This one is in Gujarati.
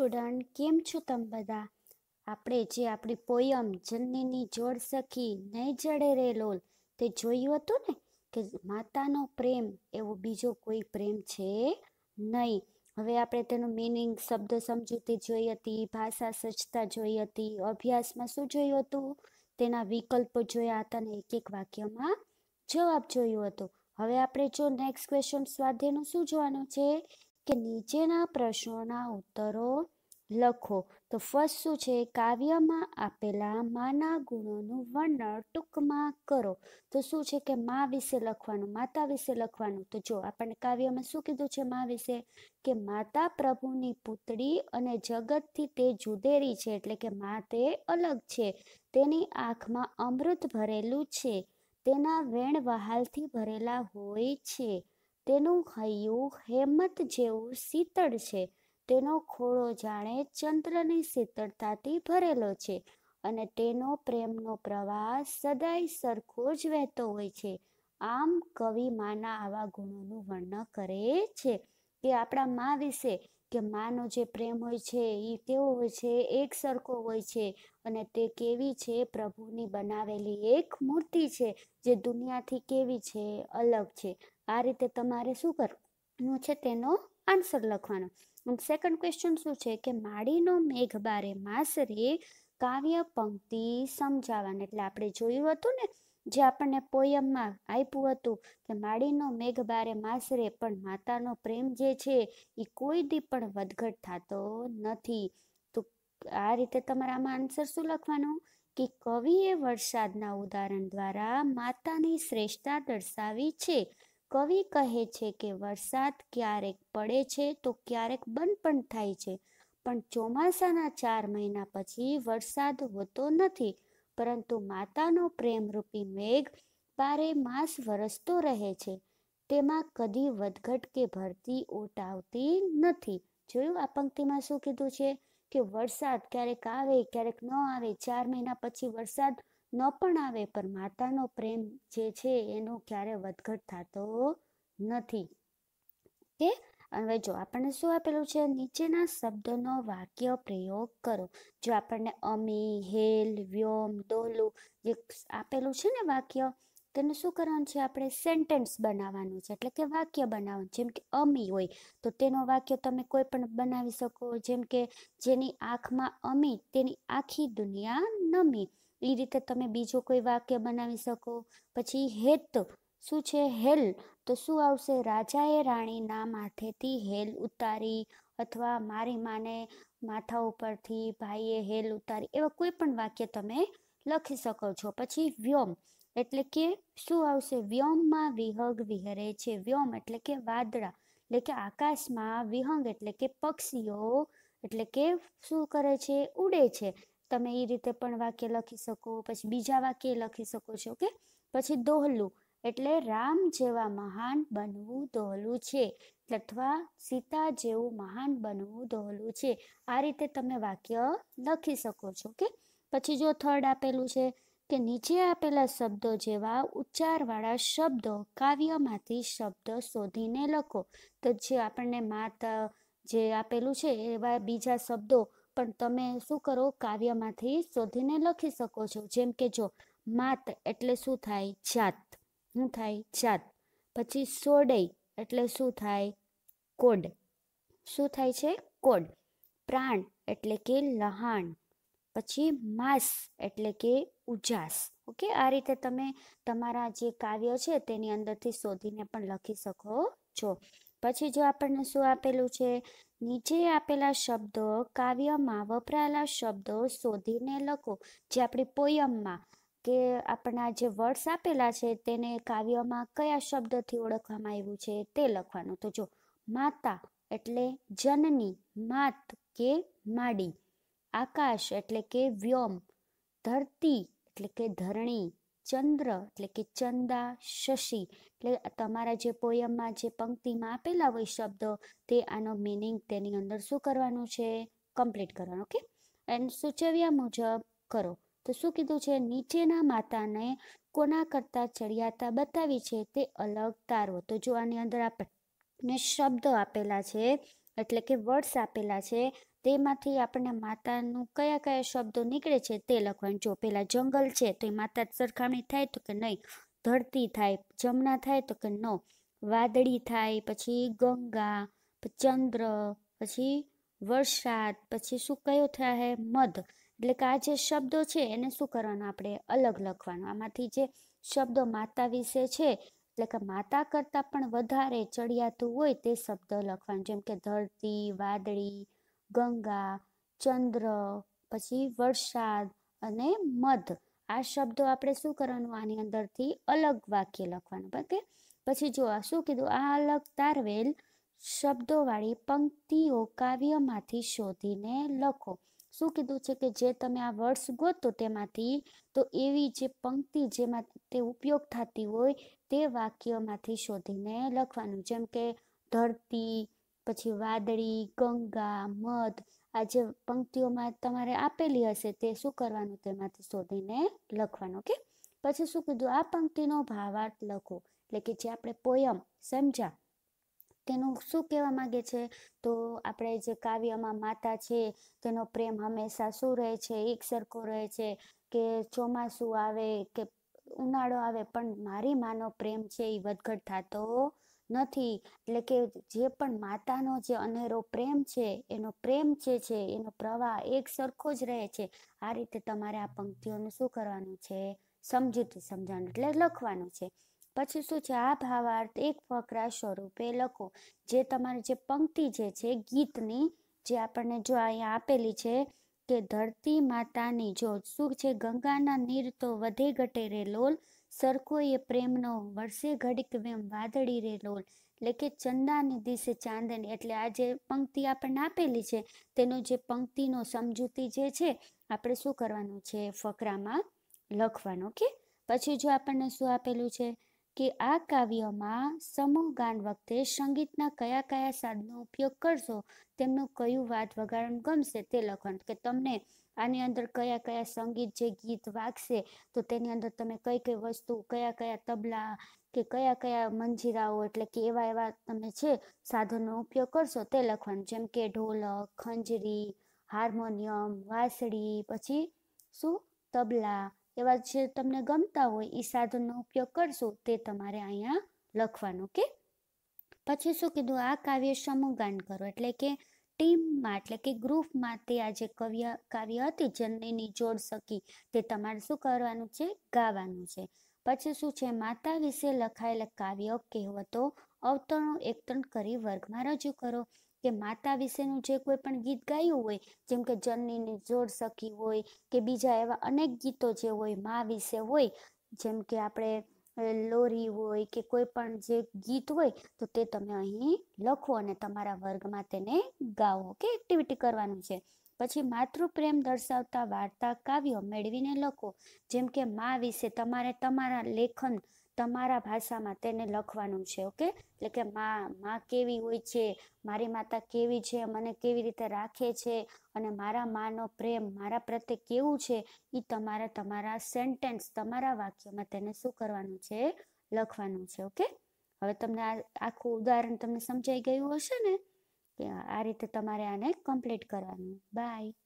સ્ટુડન્ટ કેમ છો તમે બધા આપણે જે આપણી પોયમ જનનીની જોડ સખી નહીં જડે રે લોલ તે જોયું હતું ને કે માતાનો પ્રેમ એવો બીજો કોઈ પ્રેમ છે નહીં હવે આપણે તેનું મિનિંગ શબ્દ સમજૂતી જોઈ હતી ભાષા સજ્જતા જોઈ હતી અભ્યાસમાં શું જોયું હતું તેના વિકલ્પો જોયા હતા ને એક એક વાક્યમાં જવાબ જોયું હતું હવે આપણે જો નેક્સ્ટ ક્વેશ્ચન સ્વાધ્યાયનું શું જોવાનું છે કે નીચેના પ્રશ્નોના ઉત્તરો લખો તો ફર્સ્ટ શું છે કાવ્યમાં આપેલા માના ગુણોનું વર્ણન ટૂંકમાં કરો તો શું છે કે મા વિશે લખવાનું માતા વિશે લખવાનું તો જો આપણને કાવ્યમાં શું કીધું છે મા વિશે કે માતા પ્રભુની પુતળી અને જગતથી તે જુદેરી છે એટલે કે મા તે અલગ છે તેની આંખમાં અમૃત ભરેલું છે તેના વેણ વહાલથી ભરેલા હોય છે તેનું હૈયું હેમત જેવું શીતળ છે તેનો ખોળો જાણે ચંદ્રની શીતળતાથી ભરેલો છે અને તેનો પ્રેમનો પ્રવાહ સદાય સરખો જ વહેતો હોય છે આમ કવિ માના આવા ગુણોનું વર્ણન કરે છે કે આપણા મા વિશે કે માનો જે પ્રેમ હોય છે એ કેવો હોય છે એક સરખો હોય છે અને તે કેવી છે પ્રભુની બનાવેલી એક મૂર્તિ છે જે દુનિયાથી કેવી છે અલગ છે આ રીતે તમારે શું કરવાનું છે તેનો આન્સર લખવાનો સેકન્ડ ક્વેશ્ચન શું છે કે માળીનો મેઘ બારે માસરે કાવ્ય પંક્તિ સમજાવવાનું એટલે આપણે જોયું હતું ને જે આપણને પોયમમાં આપ્યું હતું કે માળીનો મેઘ બારે માસરે પણ માતાનો પ્રેમ જે છે એ કોઈ દી પણ વધઘટ થતો નથી તો આ રીતે તમારામાં આન્સર શું લખવાનું કે કવિએ વરસાદના ઉદાહરણ દ્વારા માતાની શ્રેષ્ઠતા દર્શાવી છે કવિ કહે છે કે વરસાદ ક્યારેક પડે છે તો ક્યારેક બંધ પણ થાય છે પણ ચોમાસાના ચાર મહિના પછી વરસાદ હોતો નથી પરંતુ માતાનો પ્રેમરૂપી મેઘ બારે માસ વરસતો રહે છે તેમાં કદી વધઘટ કે ભરતી ઓટ આવતી નથી જોયું આ પંક્તિમાં શું કીધું છે કે વરસાદ ક્યારેક આવે ક્યારેક ન આવે ચાર મહિના પછી વરસાદ ન પણ આવે પણ માતાનો પ્રેમ જે છે એનો ક્યારે વધઘટ થતો નથી કે હવે જો આપણને શું આપેલું છે નીચેના શબ્દનો વાક્ય પ્રયોગ કરો જો આપણને અમી હેલ વ્યોમ દોલું જે આપેલું છે ને વાક્ય તેને શું કરવાનું છે આપણે સેન્ટેન્સ બનાવવાનું છે એટલે કે વાક્ય બનાવવાનું જેમ કે અમી હોય તો તેનો વાક્ય તમે કોઈ પણ બનાવી શકો જેમ કે જેની આંખમાં અમી તેની આખી દુનિયા નમી એ રીતે તમે બીજો કોઈ વાક્ય બનાવી શકો પછી હેત શું છે હેલ તો શું આવશે રાજાએ રાણીના માથેથી હેલ ઉતારી અથવા મારી માને માથા ઉપરથી ભાઈએ હેલ ઉતારી એવા કોઈ પણ વાક્ય તમે લખી શકો છો પછી વ્યોમ એટલે કે શું આવશે વ્યોમમાં વિહગ વિહરે છે વ્યોમ એટલે કે વાદળા એટલે કે આકાશમાં વિહંગ એટલે કે પક્ષીઓ એટલે કે શું કરે છે ઉડે છે તમે એ રીતે પણ વાક્ય લખી શકો પછી બીજા વાક્ય લખી શકો છો ઓકે પછી દોહલું એટલે રામ જેવા મહાન બનવું દોહલું છે અથવા સીતા જેવું મહાન બનવું દોહલું છે આ રીતે તમે વાક્ય લખી શકો છો ઓકે પછી જો થર્ડ આપેલું છે કે નીચે આપેલા શબ્દો જેવા ઉચ્ચારવાળા શબ્દો કાવ્યમાંથી શબ્દ શોધીને લખો તો જે આપણને માત જે આપેલું છે એવા બીજા શબ્દો પણ તમે શું કરો કાવ્યમાંથી શોધીને લખી શકો છો જેમ કે જો માત એટલે શું થાય જાત શું થાય જાત પછી સોડઈ એટલે શું થાય કોડ શું થાય છે કોડ પ્રાણ એટલે કે લહાણ પછી માસ એટલે કે ઉજાસ ઓકે આ રીતે તમે તમારા જે કાવ્ય છે તેની અંદરથી શોધીને પણ લખી શકો છો પછી જો આપણને શું આપેલું છે નીચે આપેલા શબ્દો કાવ્યમાં વપરાયેલા શબ્દો શોધીને લખો જે આપણી પોયમમાં કે આપણા જે વર્ડ્સ આપેલા છે તેને કાવ્યમાં કયા શબ્દથી ઓળખવામાં આવ્યું છે તે લખવાનું તો જો માતા એટલે જનની માત કે માડી આકાશ એટલે કે વ્યોમ ધરતી એટલે કે ધરણી ચંદ્ર એટલે કે ચંદા શશી એટલે તમારા જે પોયમમાં જે પંક્તિમાં આપેલા હોય શબ્દો તે આનો મિનિંગ તેની અંદર શું કરવાનું છે કમ્પ્લીટ કરવાનું ઓકે એન્ડ સૂચવ્યા મુજબ કરો તો શું કીધું છે નીચેના માતાને કોના કરતા ચડિયાતા બતાવી છે તે અલગ તારવો તો જો આની અંદર આપણને શબ્દો આપેલા છે એટલે કે વર્ડ્સ આપેલા છે તેમાંથી આપણને માતાનું કયા કયા શબ્દો નીકળે છે તે લખવાનું જો પેલા જંગલ છે તો એ માતા સરખામણી થાય તો કે નહીં ધરતી થાય જમના થાય તો કે નો વાદળી થાય પછી ગંગા ચંદ્ર પછી વરસાદ પછી શું કયો થાય મધ એટલે કે આ જે શબ્દો છે એને શું કરવાનું આપણે અલગ લખવાનું આમાંથી જે શબ્દો માતા વિશે છે એટલે કે માતા કરતાં પણ વધારે ચડિયાતું હોય તે શબ્દ લખવાનું જેમ કે ધરતી વાદળી ગંગા ચંદ્ર પછી વરસાદ અને મધ આ શબ્દો આપણે શું કરવાનું આની અંદરથી અલગ વાક્ય લખવાનું ઓકે પછી જો આ શું કીધું આ અલગ તારવેલ શબ્દોવાળી પંક્તિઓ કાવ્યમાંથી શોધીને લખો શું કીધું છે કે જે તમે આ વર્ડ્સ ગોતો તેમાંથી તો એવી જે પંક્તિ જેમાં તે ઉપયોગ થતી હોય તે વાક્યમાંથી શોધીને લખવાનું જેમ કે ધરતી પછી વાદળી ગંગા મધ આ જે પંક્તિઓમાં તમારે આપેલી હશે તે શું કરવાનું તેમાંથી શોધીને લખવાનું ઓકે પછી શું કીધું આ પંક્તિનો ભાવાર્થ લખો એટલે કે જે આપણે પોયમ સમજ્યા તેનું શું કહેવા માગે છે તો આપણે જે કાવ્યમાં માતા છે તેનો પ્રેમ હંમેશા શું રહે છે એક સરખો રહે છે કે ચોમાસું આવે કે ઉનાળો આવે પણ મારી માનો પ્રેમ છે એ વધઘટ થતો નથી એટલે કે જે પણ માતાનો જે અનેરો પ્રેમ છે એનો પ્રેમ જે છે એનો પ્રવાહ એક સરખો જ રહે છે આ રીતે તમારે આ પંક્તિઓનું શું કરવાનું છે સમજૂતી સમજાવવાનું એટલે લખવાનું છે પછી શું છે આ ભાવાર્થ એક ફકરા સ્વરૂપે લખો જે તમારી જે પંક્તિ જે છે ગીતની જે આપણને જો અહીંયા આપેલી છે કે ધરતી માતાની જો શું છે ગંગાના નીર તો વધે ઘટે રે લોલ સરખો એ પ્રેમનો વરસે ઘડીક વેમ વાદળી રે લોલ એટલે કે ચંદાની દિશે ચાંદની એટલે આ જે પંક્તિ આપણને આપેલી છે તેનો જે પંક્તિનો સમજૂતી જે છે આપણે શું કરવાનું છે ફકરામાં લખવાનો કે પછી જો આપણને શું આપેલું છે કે આ કાવ્યમાં સમૂહ ગાન વખતે સંગીતના કયા કયા સાધનો ઉપયોગ કરશો તેમનું કયું વાદ વગાડવાનું ગમશે તે લખવાનું કે તમને આની અંદર કયા કયા સંગીત જે ગીત વાગશે તો તેની અંદર તમે કઈ કઈ વસ્તુ કયા કયા તબલા કે કયા કયા મંજીરાઓ એટલે કે એવા એવા તમે છે સાધનનો ઉપયોગ કરશો તે લખવાનું જેમ કે ઢોલક ખંજરી હાર્મોનિયમ વાંસળી પછી શું તબલા એવા જે તમને ગમતા હોય એ સાધનનો ઉપયોગ કરશો તે તમારે અહીંયા લખવાનું કે પછી શું કીધું આ કાવ્ય સમૂહગાન કરો એટલે કે ટીમમાં એટલે કે ગ્રુપમાં તે આ જે કવ્ય કાવ્ય હતી જનનીની જોડ સકી તે તમારે શું કરવાનું છે ગાવાનું છે પછી શું છે માતા વિશે લખાયેલા કાવ્ય કહેવતો અવતરણો એક ત્રણ કરી વર્ગમાં રજૂ કરો કે માતા વિશેનું જે કોઈ પણ ગીત ગાયું હોય જેમ કે જનનીની જોડ સખી હોય કે બીજા એવા અનેક ગીતો જે હોય મા વિશે હોય જેમ કે આપણે લોરી હોય કે કોઈ પણ જે ગીત હોય તો તે તમે અહીં લખો અને તમારા વર્ગમાં તેને ગાઓ કે એક્ટિવિટી કરવાનું છે પછી માતૃપ્રેમ દર્શાવતા વાર્તા કાવ્યો મેળવીને લખો જેમ કે મા વિશે તમારે તમારા લેખન તમારા ભાષામાં તેને લખવાનું છે ઓકે એટલે કે માં માં કેવી હોય છે મારી માતા કેવી છે મને કેવી રીતે રાખે છે અને મારા માનો પ્રેમ મારા પ્રત્યે કેવું છે એ તમારે તમારા સેન્ટેન્સ તમારા વાક્યમાં તેને શું કરવાનું છે લખવાનું છે ઓકે હવે તમને આ આખું ઉદાહરણ તમને સમજાઈ ગયું હશે ને કે આ રીતે તમારે આને કમ્પ્લીટ કરવાનું બાય